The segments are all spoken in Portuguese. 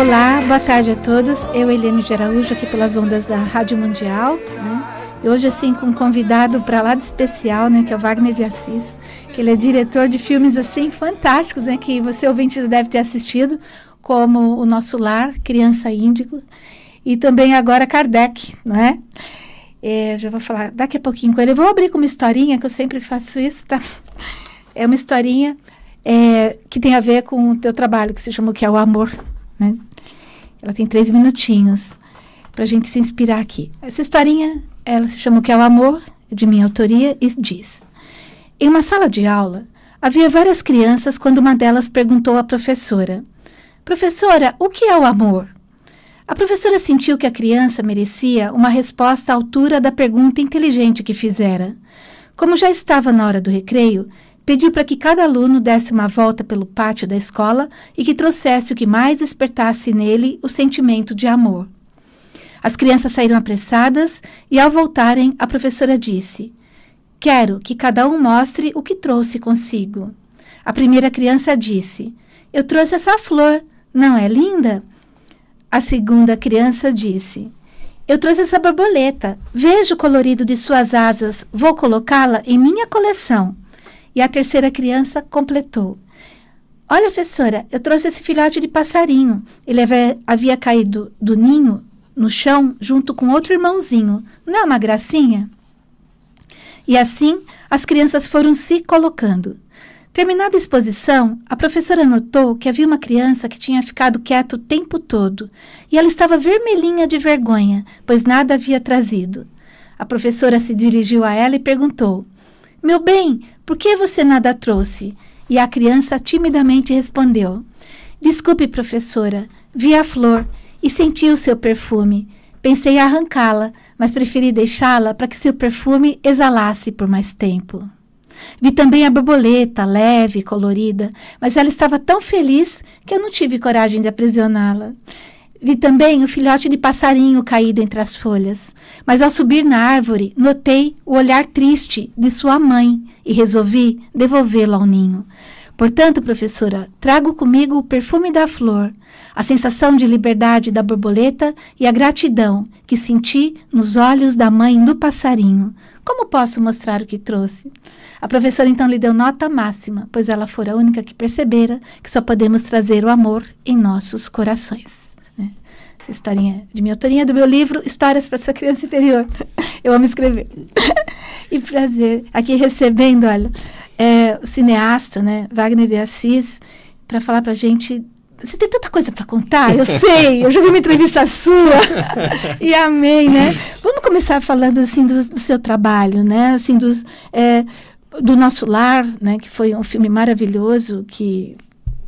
Olá, boa tarde a todos. Eu, Helene Geraújo, aqui pelas ondas da Rádio Mundial. Né? E hoje, assim, com um convidado para lá de especial, né, que é o Wagner de Assis, que ele é diretor de filmes, assim, fantásticos, né, que você, ouvinte, deve ter assistido, como O Nosso Lar, Criança Índigo, e também agora Kardec, não é? É, já vou falar daqui a pouquinho com ele. Eu vou abrir com uma historinha, que eu sempre faço isso, tá? É uma historinha é, que tem a ver com o teu trabalho, que se chamou que é o amor, né? Ela tem três minutinhos para a gente se inspirar aqui. Essa historinha, ela se chama O que é o Amor, é de minha autoria, e diz: Em uma sala de aula, havia várias crianças quando uma delas perguntou à professora: Professora, o que é o amor? A professora sentiu que a criança merecia uma resposta à altura da pergunta inteligente que fizera. Como já estava na hora do recreio, pediu para que cada aluno desse uma volta pelo pátio da escola e que trouxesse o que mais despertasse nele o sentimento de amor. As crianças saíram apressadas e, ao voltarem, a professora disse: Quero que cada um mostre o que trouxe consigo. A primeira criança disse: Eu trouxe essa flor, não é linda? A segunda criança disse: Eu trouxe essa borboleta, veja o colorido de suas asas, vou colocá-la em minha coleção e a terceira criança completou. Olha, professora, eu trouxe esse filhote de passarinho. Ele havia caído do ninho no chão junto com outro irmãozinho. Não é uma gracinha? E assim as crianças foram se colocando. Terminada a exposição, a professora notou que havia uma criança que tinha ficado quieto o tempo todo e ela estava vermelhinha de vergonha, pois nada havia trazido. A professora se dirigiu a ela e perguntou: Meu bem, por que você nada trouxe? E a criança timidamente respondeu: Desculpe, professora, vi a flor e senti o seu perfume. Pensei em arrancá-la, mas preferi deixá-la para que seu perfume exalasse por mais tempo. Vi também a borboleta, leve, colorida, mas ela estava tão feliz que eu não tive coragem de aprisioná-la. Vi também o filhote de passarinho caído entre as folhas. Mas ao subir na árvore, notei o olhar triste de sua mãe e resolvi devolvê-lo ao ninho. Portanto, professora, trago comigo o perfume da flor, a sensação de liberdade da borboleta e a gratidão que senti nos olhos da mãe do passarinho. Como posso mostrar o que trouxe? A professora então lhe deu nota máxima, pois ela fora a única que percebera que só podemos trazer o amor em nossos corações historinha de minha autoria, do meu livro Histórias para Sua Criança Interior. Eu amo escrever. e prazer aqui recebendo, olha, é, o cineasta, né, Wagner de Assis, para falar para gente você tem tanta coisa para contar, eu sei, eu já vi uma entrevista sua e amei, né? Vamos começar falando assim do, do seu trabalho, né? Assim dos, é, do nosso lar, né? Que foi um filme maravilhoso que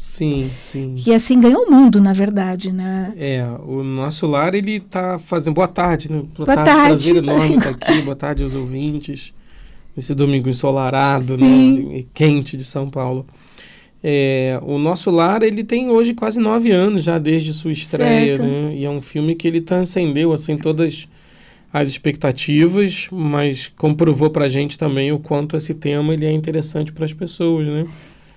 Sim, sim. Que assim ganhou o mundo, na verdade, né? É, o nosso lar, ele tá fazendo... Boa tarde, né? Boa, Boa tarde. tarde. Prazer enorme estar tá aqui. Boa tarde aos ouvintes. Nesse domingo ensolarado, né? sim. né? Quente de São Paulo. É, o nosso lar, ele tem hoje quase nove anos já desde sua estreia, certo. né? E é um filme que ele transcendeu, assim, todas as expectativas, mas comprovou pra gente também o quanto esse tema ele é interessante para as pessoas, né?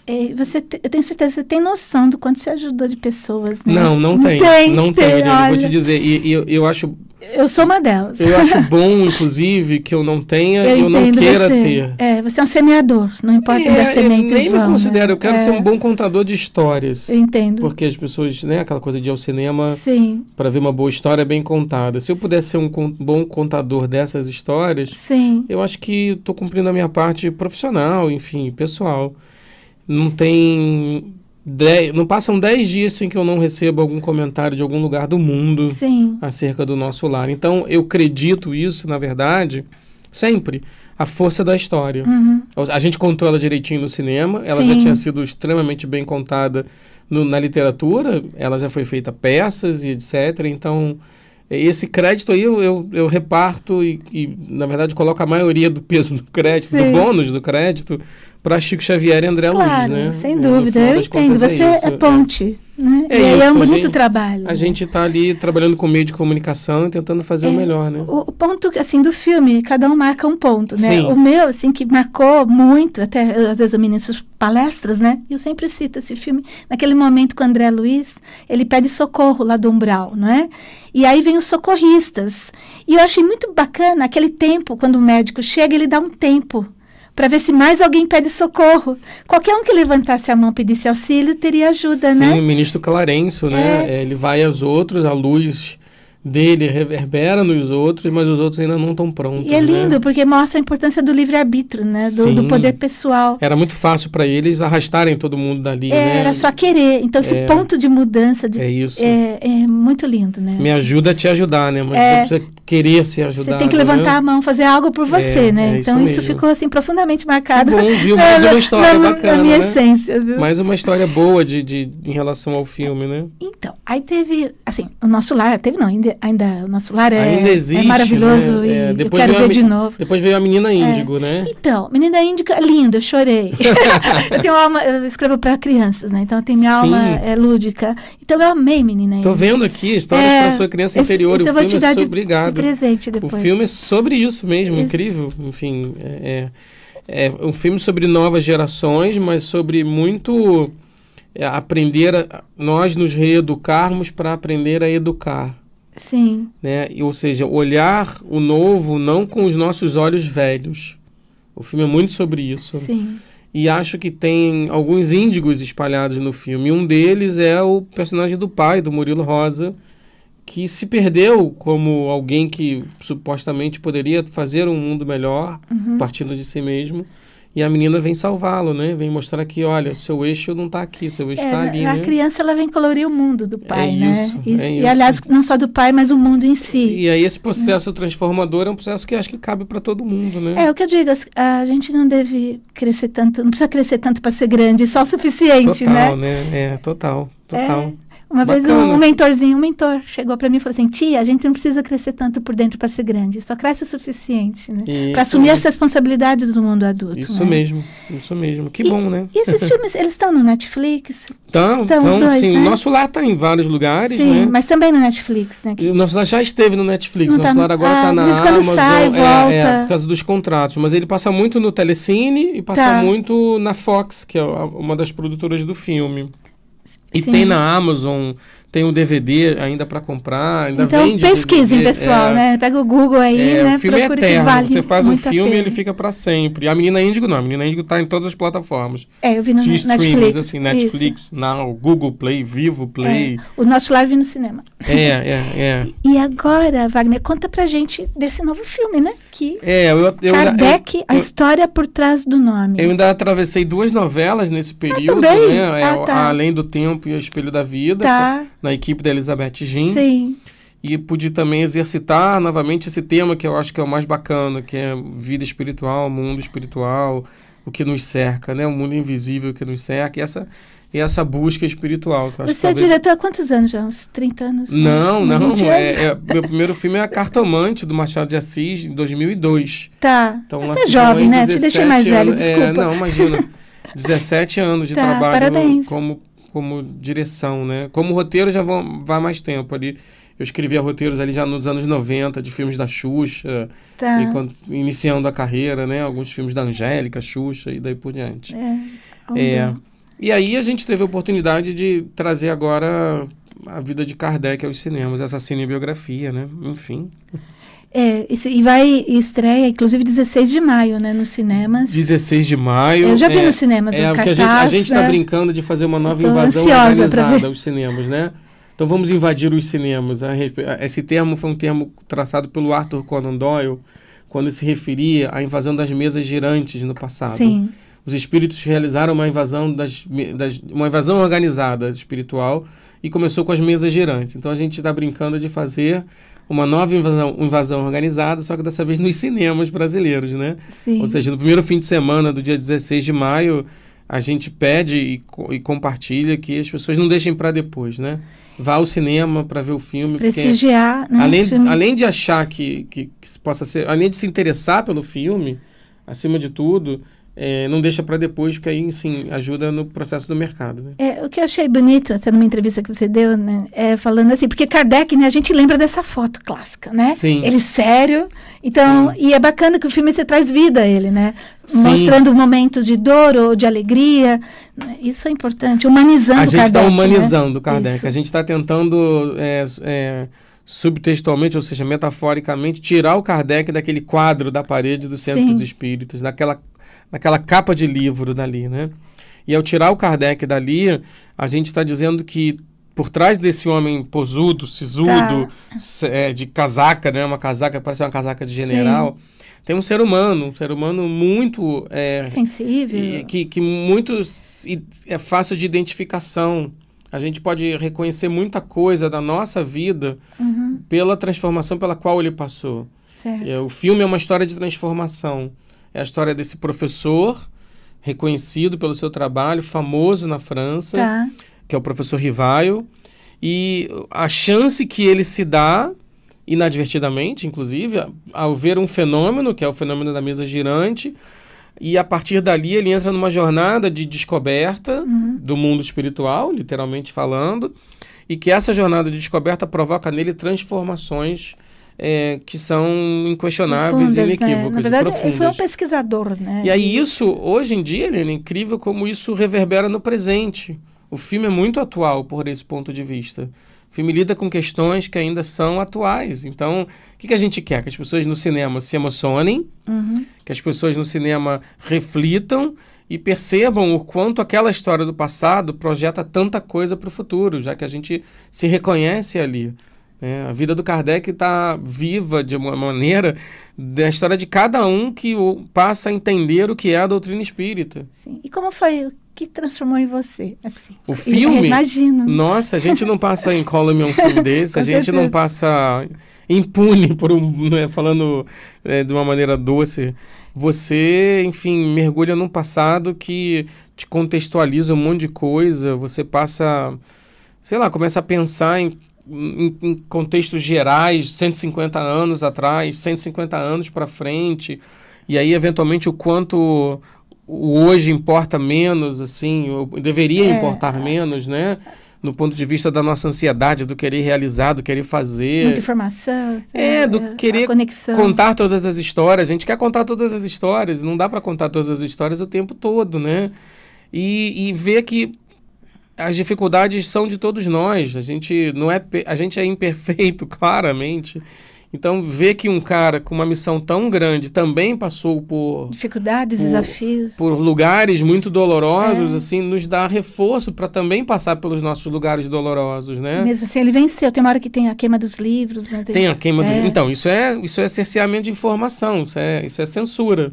É, você te, eu tenho certeza, você tem noção do quanto você ajudou de pessoas, né? Não, não, não tem, tem. Não tem, tem olha, vou te dizer. E, e eu, eu acho. Eu sou uma delas. Eu acho bom, inclusive, que eu não tenha eu, eu não queira você. ter. É, você é um semeador, não importa é, onde as é, sementes Eu nem vão, me né? considero, né? eu quero é. ser um é. bom contador de histórias. Eu entendo. Porque as pessoas, né, aquela coisa de ir ao cinema para ver uma boa história bem contada. Se eu pudesse ser um bom contador dessas histórias, Sim. eu acho que estou cumprindo a minha parte profissional, enfim, pessoal não tem. Dez, não passam 10 dias sem que eu não receba algum comentário de algum lugar do mundo Sim. acerca do nosso lar. Então, eu acredito isso, na verdade, sempre a força da história. Uhum. A gente contou ela direitinho no cinema, ela Sim. já tinha sido extremamente bem contada no, na literatura, ela já foi feita peças e etc. Então, esse crédito aí eu, eu, eu reparto e, e, na verdade, coloco a maioria do peso do crédito, Sim. do bônus do crédito, para Chico Xavier e André claro, Luiz, né? Sem é, dúvida, eu entendo. É Você é, isso, é ponte. Né? É, é isso, é um bonito gente, trabalho. A né? gente está ali trabalhando com meio de comunicação e tentando fazer é, o melhor, né? O, ponto, assim, do filme, cada um marca um ponto, né? Sim. O meu, assim, que marcou muito, até às vezes eu ministro palestras, né? E eu sempre cito esse filme, naquele momento com o André Luiz, ele pede socorro lá do umbral, não é? E aí vem os socorristas. E eu achei muito bacana aquele tempo, quando o médico chega, ele dá um tempo para ver se mais alguém pede socorro. Qualquer um que levantasse a mão pedisse auxílio teria ajuda, Sim, né? Sim, o ministro Clarenço né? É. é... Ele vai aos outros, a luz dele reverbera nos outros, mas os outros ainda não estão prontos. E é né? lindo, né? porque mostra a importância do livre-arbítrio, né? Do, do, poder pessoal. Era muito fácil para eles arrastarem todo mundo dali. É, né? Era só querer. Então, esse é, ponto de mudança de, é, isso. É, é muito lindo, né? Me ajuda a te ajudar, né? Mas é, você precisa querer ser ajudado. Você tem que levantar né? a mão, fazer algo por você, é, né? É então isso, isso ficou assim profundamente marcado. Bom, viu? Mais uma história na, bacana, na minha né? essência. Viu? Mais uma história boa de, de em relação ao filme, né? Então, aí teve, assim, o nosso lar, teve não, ainda, ainda o nosso lar é, ainda é existe, né? é maravilhoso. né? e depois eu quero ver a, de novo. Depois veio a menina é. índigo, né? Então, menina índica, é linda, eu chorei. eu tenho alma, eu escrevo para crianças, né? Então eu tenho minha Sim. alma é lúdica. Então eu amei menina índica. Tô vendo aqui histórias é, para sua criança inferior. interior, esse o filme é sobre, obrigado presente depois. O filme é sobre isso mesmo, isso. incrível. Enfim, é, é, é, um filme sobre novas gerações, mas sobre muito é, aprender, a, nós nos reeducarmos para aprender a educar. Sim. Né? Ou seja, olhar o novo não com os nossos olhos velhos. O filme é muito sobre isso. Sim. E acho que tem alguns índigos espalhados no filme. Um deles é o personagem do pai, do Murilo Rosa, que se perdeu como alguém que supostamente poderia fazer um mundo melhor uhum. partindo de si mesmo. E a menina vem salvá-lo, né? Vem mostrar que, olha, seu eixo não está aqui, seu eixo está é, tá ali. A né? criança ela vem colorir o mundo do pai, é né? Isso, e, é e aliás, não só do pai, mas o mundo em si. E aí esse processo transformador é um processo que acho que cabe para todo mundo, né? É o que eu digo, a gente não deve crescer tanto, não precisa crescer tanto para ser grande, só o suficiente, total, né? né? É, total, total. É. Uma Bacana. vez um, mentorzinho, um mentor, chegou para mim e falou assim: Tia, a gente não precisa crescer tanto por dentro para ser grande, só cresce o suficiente, né? Para assumir as responsabilidades do mundo adulto. Isso né? mesmo, isso mesmo. Que e, bom, né? E esses filmes, eles estão no Netflix? Estão, estão, sim. Né? Nosso Lar está em vários lugares, sim, né? mas também no Netflix, né? E o Nosso Lar já esteve no Netflix, o Nosso tá, Lar agora está ah, tá na mas quando Amazon. Sai, é, é volta. É, por causa dos contratos, mas ele passa muito no Telecine e passa tá. muito na Fox, que é uma das produtoras do filme. E Sim. tem na Amazon, tem um DVD ainda para comprar, ainda então, vende. pesquisem, pessoal, é, né? Pega o Google aí, é, né? O filme é eterno. Vale você faz um filme e ele fica para sempre. E a Menina Índigo não, a Menina Índigo tá em todas as plataformas. É, eu vi no de Netflix. assim, Netflix, Now, Google Play, Vivo Play. É, o nosso live no cinema. É, é, é. e agora, Wagner, conta pra gente desse novo filme, né? Que é, eu, eu, Kardec, eu, eu, a história por trás do nome. Eu ainda atravessei duas novelas nesse ah, período, ah, também? né? É ah, tá. Além do Tempo equipe Espelho da Vida, tá. na equipe da Elizabeth Gin. Sim. E pude também exercitar novamente esse tema que eu acho que é o mais bacana, que é vida espiritual, mundo espiritual, o que nos cerca, né? O mundo invisível que nos cerca. E essa, e essa busca espiritual. Que eu acho Você que é talvez... é diretor há quantos anos já? Uns 30 anos? Não, né? não. não é, é, meu primeiro filme é A Cartomante, do Machado de Assis, em 2002. Tá. Então, Você assim, é jovem, né? Te deixei mais velho, anos, é, desculpa. É, não, imagina. 17 anos de tá, trabalho no, como como direção, né? Como roteiro já vão, vai mais tempo ali. Eu escrevia roteiros ali já nos anos 90, de filmes da Xuxa, tá. e quando, iniciando a carreira, né? Alguns filmes da Angélica, Xuxa e daí por diante. É, é. E aí a gente teve a oportunidade de trazer agora a vida de Kardec aos cinemas, essa cinebiografia, né? Enfim. É, e vai estreia, inclusive, 16 de maio, né, nos cinemas. 16 de maio. Eu já vi é, nos cinemas. É, é que a gente está né? brincando de fazer uma nova invasão organizada aos cinemas, né? Então vamos invadir os cinemas. Esse termo foi um termo traçado pelo Arthur Conan Doyle quando se referia à invasão das mesas girantes no passado. Sim. Os espíritos realizaram uma invasão, das, das uma invasão organizada espiritual e começou com as mesas girantes. Então a gente está brincando de fazer uma nova invasão, invasão, organizada, só que dessa vez nos cinemas brasileiros, né? Sim. Ou seja, no primeiro fim de semana do dia 16 de maio, a gente pede e, e compartilha que as pessoas não deixem para depois, né? Vá ao cinema para ver o filme. Prestigiar, né? Além, filme. além de achar que, que, que possa ser. Além de se interessar pelo filme, acima de tudo, é, não deixa para depois, porque aí, sim, ajuda no processo do mercado. Né? É, o que eu achei bonito, até numa entrevista que você deu, né, é falando assim, porque Kardec, né, a gente lembra dessa foto clássica, né? Sim. Ele sério, então, sim. e é bacana que o filme você traz vida a ele, né? Sim. Mostrando momentos de dor ou de alegria, né? isso é importante, humanizando A gente está né? humanizando né? Kardec, isso. a gente está tentando... É, é, subtextualmente, ou seja, metaforicamente, tirar o Kardec daquele quadro da parede do centro Sim. espíritos daquela naquela capa de livro dali, né? E ao tirar o Kardec dali, a gente está dizendo que por trás desse homem posudo, sisudo, tá. é, de casaca, né? Uma casaca, parece uma casaca de general. Sim tem um ser humano, um ser humano muito é, sensível, que, que muito é fácil de identificação. A gente pode reconhecer muita coisa da nossa vida uhum. pela transformação pela qual ele passou. Certo. É, o filme é uma história de transformação. É a história desse professor reconhecido pelo seu trabalho, famoso na França, tá. que é o professor Rivaio. E a chance que ele se dá, inadvertidamente, inclusive, ao ver um fenômeno, que é o fenômeno da mesa girante, e a partir dali ele entra numa jornada de descoberta uhum. do mundo espiritual, literalmente falando, e que essa jornada de descoberta provoca nele transformações é, que são inquestionáveis e né? inequívocas. Né? Na verdade, profundas. foi um pesquisador, né? E aí isso, hoje em dia, Helena, é incrível como isso reverbera no presente. O filme é muito atual por esse ponto de vista. O filme lida com questões que ainda são atuais. Então, o que, que a gente quer? Que as pessoas no cinema se emocionem, uhum. que as pessoas no cinema reflitam e percebam o quanto aquela história do passado projeta tanta coisa para o futuro, já que a gente se reconhece ali. É, a vida do Kardec está viva de uma maneira da história de cada um que passa a entender o que é a doutrina espírita. Sim. E como foi o que transformou em você? Assim? O filme? Imagino. Nossa, a gente não passa em column um filme desse, a gente certeza. não passa impune, por um, né, falando é, de uma maneira doce. Você, enfim, mergulha num passado que te contextualiza um monte de coisa, você passa, sei lá, começa a pensar em em, em contextos gerais, 150 anos atrás, 150 anos para frente, e aí eventualmente o quanto o hoje importa menos, assim, deveria é. importar menos, né? No ponto de vista da nossa ansiedade, do querer realizar, do querer fazer. Muita informação. É, do é, querer contar todas as histórias. A gente quer contar todas as histórias, não dá para contar todas as histórias o tempo todo, né? E, e ver que as dificuldades são de todos nós. A gente não é a gente é imperfeito, claramente. Então, ver que um cara com uma missão tão grande também passou por dificuldades, por, desafios, por lugares muito dolorosos, é. assim, nos dá reforço para também passar pelos nossos lugares dolorosos, né? Mesmo assim, ele venceu. Tem uma hora que tem a queima dos livros, né? Tem, a é. queima é. dos. Então, isso é isso é cerceamento de informação, isso é isso é censura.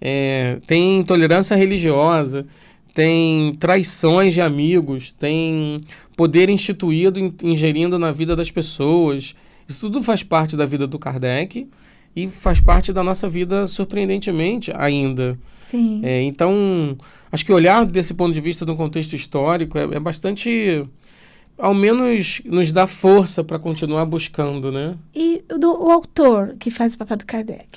É, tem intolerância religiosa tem traições de amigos, tem poder instituído ingerindo na vida das pessoas. Isso tudo faz parte da vida do Kardec e faz parte da nossa vida surpreendentemente ainda. Sim. É, então, acho que olhar desse ponto de vista do contexto histórico é, é bastante ao menos nos dá força para continuar buscando, né? E do, o autor que faz o papel do Kardec?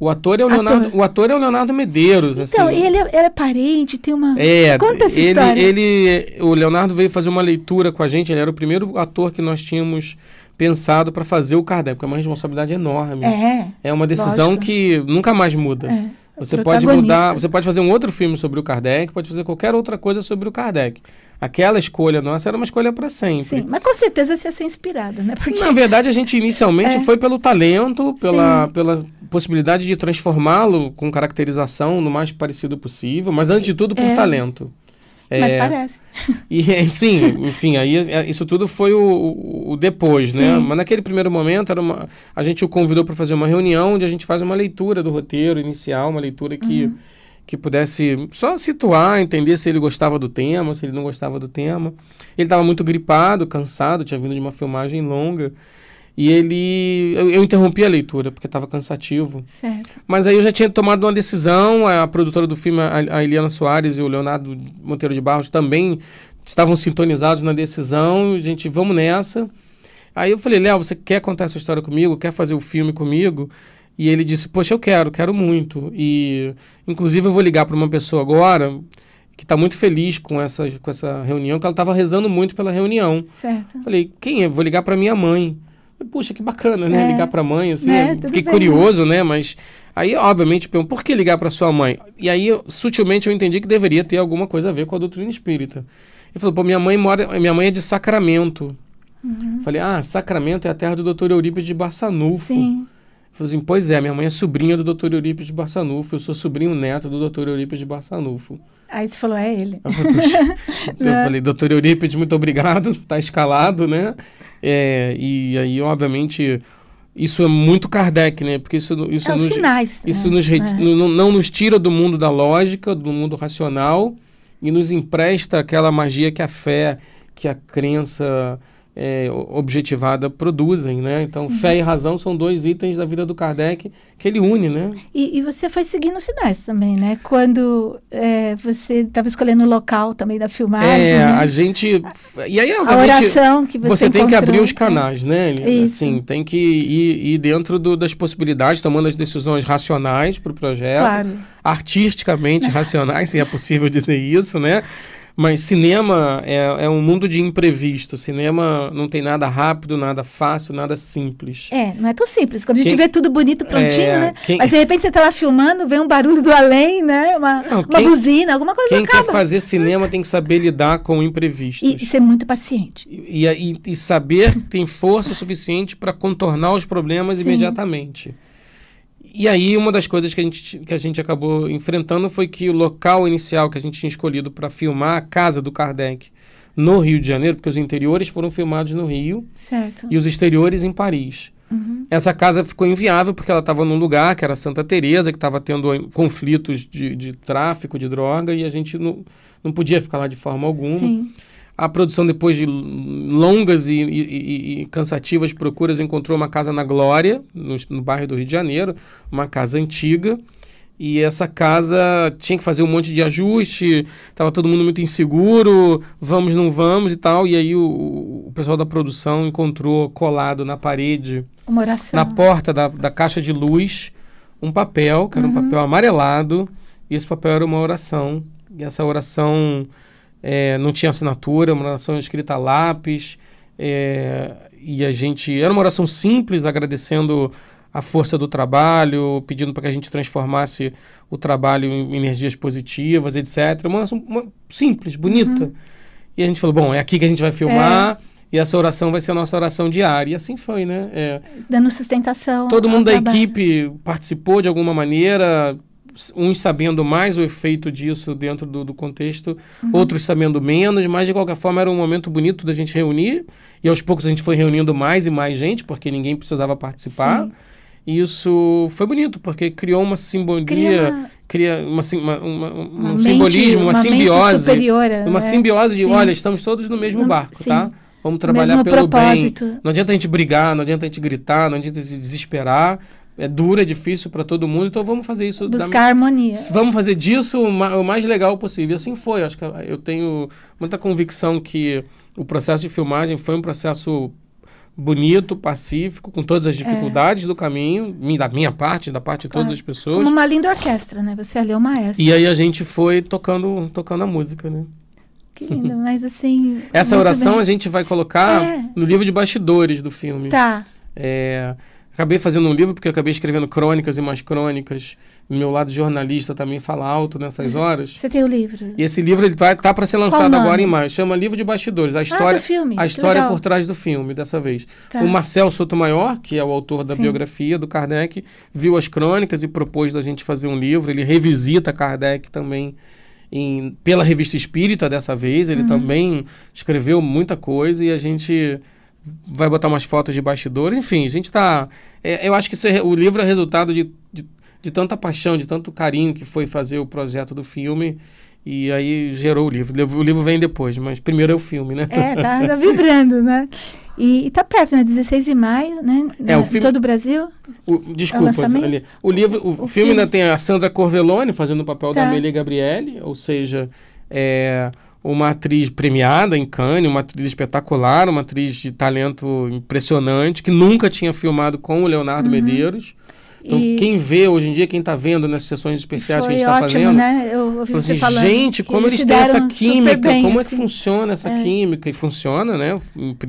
O ator é o, ator. Leonardo, o ator é o Leonardo Medeiros. Então, assim. ele, é, ele é parente, tem uma. É, Conta essa ele, história. Ele, o Leonardo veio fazer uma leitura com a gente, ele era o primeiro ator que nós tínhamos pensado para fazer o Kardec, porque é uma responsabilidade enorme. É. É uma decisão lógico. que nunca mais muda. É, você pode mudar, você pode fazer um outro filme sobre o Kardec, pode fazer qualquer outra coisa sobre o Kardec aquela escolha nossa era uma escolha para sempre. Sim, mas com certeza você ia ser inspirado, né? Porque... Na verdade, a gente inicialmente é. foi pelo talento, pela, pela possibilidade de transformá-lo com caracterização no mais parecido possível, mas antes de tudo por é. talento. É. Mas parece. E, é, sim, enfim, aí é, isso tudo foi o, o, o depois, né? Sim. Mas naquele primeiro momento era uma, a gente o convidou para fazer uma reunião onde a gente faz uma leitura do roteiro inicial, uma leitura que uhum que pudesse só situar, entender se ele gostava do tema, se ele não gostava do tema. Ele estava muito gripado, cansado, tinha vindo de uma filmagem longa. E ele. Eu, eu interrompi a leitura, porque estava cansativo. Certo. Mas aí eu já tinha tomado uma decisão, a, produtora do filme, a, a, Eliana Soares e o Leonardo Monteiro de Barros também estavam sintonizados na decisão, a gente, vamos nessa. Aí eu falei, Léo, você quer contar essa história comigo? Quer fazer o filme comigo? E ele disse: Poxa, eu quero, quero muito. E, inclusive, eu vou ligar para uma pessoa agora que está muito feliz com essa, com essa reunião, que ela estava rezando muito pela reunião. Certo. Falei: Quem é? Vou ligar para minha mãe. Puxa, que bacana, né? É. Ligar para a mãe, assim. Né, é, fiquei bem. curioso, né? Mas aí, obviamente, pergunto, por que ligar para sua mãe? E aí, sutilmente, eu entendi que deveria ter alguma coisa a ver com a doutrina espírita. Ele falou, pô, minha mãe mora, minha mãe é de Sacramento. Uhum. Falei, ah, Sacramento é a terra do doutor Eurípides de Barçanufo. Sim. Falei assim, pois é, minha mãe é sobrinha do Dr. Eurípides de Barçanufo, eu sou sobrinho neto do Dr. Eurípides de Barçanufo. Aí você falou, é ele. Eu falei, então, eu né? falei doutor Eurípides, muito obrigado, tá escalado, né? É, e aí, obviamente, isso é muito Kardec, né? Porque isso, isso é nos, sinais, isso né? nos é. não nos tira do mundo da lógica, do mundo racional, e nos empresta aquela magia que a fé, que a crença é, objetivada produzem, né? Então, Sim. fé e razão são dois itens da vida do Kardec que ele une, né? E, e você foi seguindo sinais também, né? Quando é, você estava escolhendo o local também da filmagem. É, né? a gente... E aí, a oração que você Você tem que abrir os né? canais, né? Isso. Assim, tem que ir, ir dentro do, das possibilidades, tomando as decisões racionais para o projeto. Claro. Artisticamente racionais, se é possível dizer isso, né? Mas cinema é, é um mundo de imprevisto. Cinema não tem nada rápido, nada fácil, nada simples. É, não é tão simples. Quando a gente vê tudo bonito, prontinho, é, né? Quem, Mas de repente você está lá filmando, vem um barulho do além, né? Uma, não, uma buzina, alguma coisa Quem acaba. quer fazer cinema tem que saber lidar com o imprevisto. E, e, ser muito paciente. E, e, e saber que tem força suficiente para contornar os problemas Sim. imediatamente. E aí uma das coisas que a gente, que a gente acabou enfrentando foi que o local inicial que a gente tinha escolhido para filmar, a casa do Kardec, no Rio de Janeiro, porque os interiores foram filmados no Rio certo. e os exteriores em Paris. Uhum. Essa casa ficou inviável porque ela estava num lugar que era Santa Teresa, que estava tendo conflitos de, de, tráfico de droga e a gente não, não podia ficar lá de forma alguma. Sim. A produção, depois de longas e, e, e cansativas procuras, encontrou uma casa na Glória, no, no bairro do Rio de Janeiro, uma casa antiga. E essa casa tinha que fazer um monte de ajuste, estava todo mundo muito inseguro, vamos, não vamos e tal. E aí o, o pessoal da produção encontrou colado na parede, na porta da, da, caixa de luz, um papel, que era uhum. um papel amarelado. E esse papel era uma oração. E essa oração é, não tinha assinatura, uma oração escrita a lápis. É, e a gente. Era uma oração simples, agradecendo a força do trabalho, pedindo para que a gente transformasse o trabalho em energias positivas, etc. Uma oração uma, simples, bonita. Uhum. E a gente falou: bom, é aqui que a gente vai filmar. É. E essa oração vai ser a nossa oração diária. E assim foi, né? É. Dando sustentação. Todo mundo da trabalho. equipe participou de alguma maneira, uns sabendo mais o efeito disso dentro do, do contexto, uhum. outros sabendo menos, mas de qualquer forma era um momento bonito da gente reunir, e aos poucos a gente foi reunindo mais e mais gente, porque ninguém precisava participar. Sim. E isso foi bonito, porque criou uma simbolia, cria, cria uma, uma, uma, uma um mente, simbolismo, uma, simbiose. Superior, né? uma é? simbiose de, sim. olha, estamos todos no mesmo no, barco, tá? sim. tá? Vamos trabalhar pelo propósito. bem. Não adianta a gente brigar, não adianta a gente gritar, não adianta a gente desesperar é duro, é difícil para todo mundo, então vamos fazer isso. Buscar da... harmonia. Vamos fazer disso o mais legal possível. E assim foi. Acho que eu tenho muita convicção que o processo de filmagem foi um processo bonito, pacífico, com todas as é. dificuldades é. do caminho, da minha parte, da parte de claro. todas as pessoas. Como uma linda orquestra, né? Você ali é o maestro. E aí a gente foi tocando, tocando a música, né? Que lindo, mas assim. Essa oração bem. a gente vai colocar é. no livro de bastidores do filme. Tá. É. Acabei fazendo um livro porque acabei escrevendo crônicas e mais crônicas. O meu lado jornalista também fala alto nessas uhum. horas. Você tem o livro? E esse livro ele vai tá, tá para ser lançado agora em maio. Chama Livro de Bastidores, a história, ah, do filme. a história por trás do filme dessa vez. Tá. O Marcel Sotomayor, que é o autor da Sim. biografia do Kardec, viu as crônicas e propôs da gente fazer um livro. Ele revisita Kardec também em, pela revista Espírita dessa vez. Ele uhum. também escreveu muita coisa e a gente vai botar umas fotos de bastidores, enfim, a gente está... É, eu acho que é, o livro é resultado de, de, de, tanta paixão, de tanto carinho que foi fazer o projeto do filme, e aí gerou o livro. O livro vem depois, mas primeiro é o filme, né? É, tá, tá vibrando, né? E, está perto, né? 16 de maio, né? É, o filme, todo o Brasil. O, desculpa, é o ali. O livro, o, o filme, filme, ainda tem a Sandra Corvelone fazendo o papel tá. da Amélie Gabriele, ou seja, é, uma atriz premiada em Cannes, uma atriz espetacular, uma atriz de talento impressionante, que nunca tinha filmado com o Leonardo uhum. Medeiros. Então, e... quem vê hoje em dia, quem está vendo nas sessões especiais que a gente está fazendo, né? eu ouvi você assim, falando gente, como eles, têm essa química, bem, como assim. é que assim. funciona essa é. química? E funciona, né?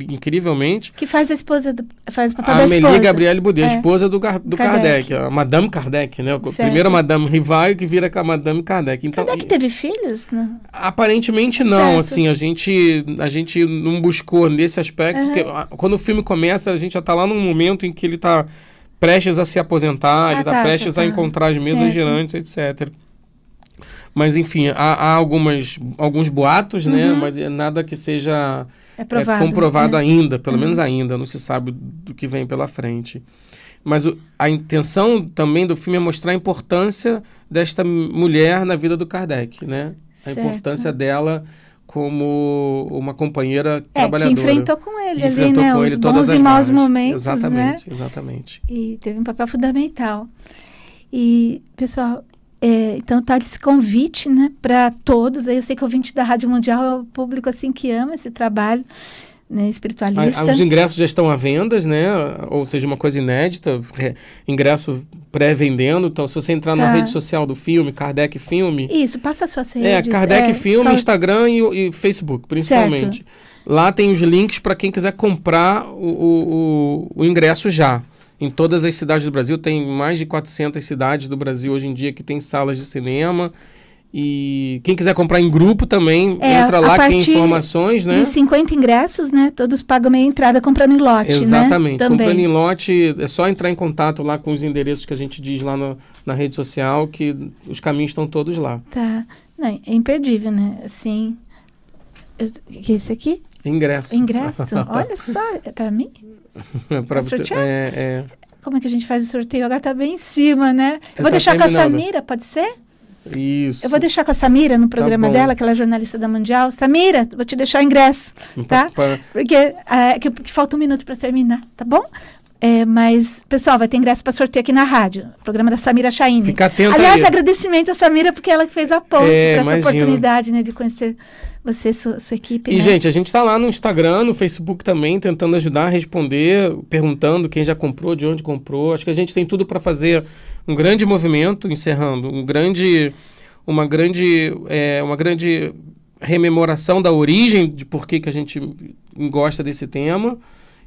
Incrivelmente. Que faz a esposa, do, faz o papel a da Amélie esposa. Boudet, é. esposa do, do Kardec. Kardec, a Madame Kardec, né? Primeiro A primeira Madame Rivaio que vira com a Madame Kardec. Então, Kardec teve filhos? Né? Aparentemente não, certo. assim, a gente, a gente não buscou nesse aspecto, uhum. porque quando o filme começa, a gente já está lá num momento em que ele está prestes a se aposentar, ah, ele tá, tá prestes tá. a encontrar as mesas certo. girantes, etc. Mas, enfim, há, há algumas, alguns boatos, né? uhum. né? Mas eh, nada que seja é eh, provado, é, comprovado né? ainda, pelo uhum. menos ainda, não se sabe do que vem pela frente. Mas o, a intenção também do filme é mostrar a importância desta mulher na vida do Kardec, né? Certo. A importância dela como uma companheira é, trabalhadora. Que enfrentou com ele ali, né? Com os ele bons e maus momentos. Exatamente, né? exatamente. E teve um papel fundamental. E, pessoal, é, então tá esse convite, né, para todos. Eu sei que o ouvinte da Rádio Mundial é o público assim que ama esse trabalho né, espiritualista. A, os ingressos já estão à venda, né? Ou seja, uma coisa inédita, ingresso pré-vendendo. Então, se você entrar tá. na rede social do filme, Kardec Filme. Isso, passa as suas redes. É, Kardec é, Filme, Instagram e, e, Facebook, principalmente. Certo. Lá tem os links para quem quiser comprar o, o, o, o ingresso já em todas as cidades do Brasil. Tem mais de 400 cidades do Brasil hoje em dia que tem salas de cinema e quem quiser comprar em grupo também, é, entra lá, tem informações, né? De 50 ingressos, né? Todos pagam meia entrada comprando em lote, né, Exatamente. Né? Comprando em lote, é só entrar em contato lá com os endereços que a gente diz lá no, na rede social, que os caminhos estão todos lá. Tá. Não, é imperdível, né? Assim, que é isso aqui? Ingresso. Ingresso? Olha só, é para mim? é para você. É, é. Como é que a gente faz o sorteio? Agora tá bem em cima, né? eu vou tá deixar terminando. com a Samira, pode ser? Isso. Eu vou deixar com a Samira no tá programa tá dela, que ela é jornalista da Mundial. Samira, vou te deixar o ingresso, tá? tá? Porque é, que, que falta um minuto para terminar, tá bom? É, mas, pessoal, vai ter ingresso para sorteio aqui na rádio. Programa da Samira Chaine. Fica atento Aliás, aí. agradecimento à Samira, porque ela que fez a ponte é, para essa oportunidade né, de conhecer você, sua, sua equipe. E, né? gente, a gente está lá no Instagram, no Facebook também, tentando ajudar, responder, perguntando quem já comprou, de onde comprou. Acho que a gente tem tudo para fazer um grande movimento, encerrando, um grande, uma grande, é, uma grande rememoração da origem de por que, que a gente gosta desse tema.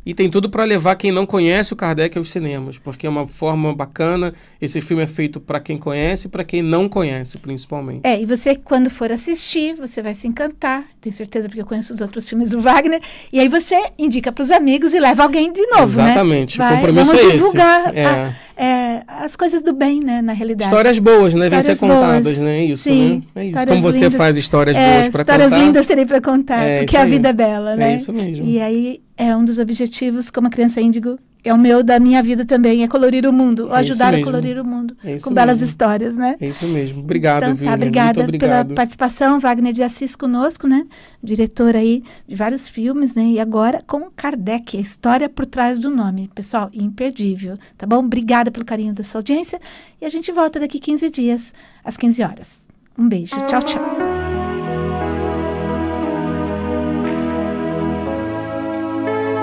E tem tudo para levar quem não conhece o Kardec aos cinemas, porque é uma forma bacana. Esse filme é feito para quem conhece e para quem não conhece, principalmente. É, e você, quando for assistir, você vai se encantar. Tenho certeza, porque eu conheço os outros filmes do Wagner. E aí você indica para os amigos e leva alguém de novo, Exatamente. Né? Exatamente, o compromisso vamos é divulgar esse. É. Ah, é, as coisas do bem, né, na realidade. Histórias boas, né, devem ser contadas, boas. né, isso, Sim, né? É isso. Como você lindas, faz histórias é, boas para contar. Histórias lindas terei para contar, é porque a vida é bela, é né. É isso mesmo. E aí é um dos objetivos como a criança índigo é o meu da minha vida também, é colorir o mundo, é ajudar a colorir o mundo é com belas histórias, né? É isso mesmo. Obrigado, então, tá, obrigada pela participação, Wagner de Assis conosco, né? Diretor aí de vários filmes, né? E agora com Kardec, a história por trás do nome. Pessoal, imperdível, tá bom? Obrigada pelo carinho da sua audiência e a gente volta daqui 15 dias às 15 horas. Um beijo, tchau, tchau.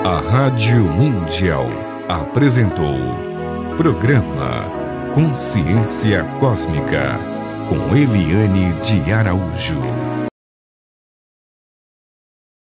A Rádio Mundial apresentou Programa Consciência Cósmica com Eliane de Araújo.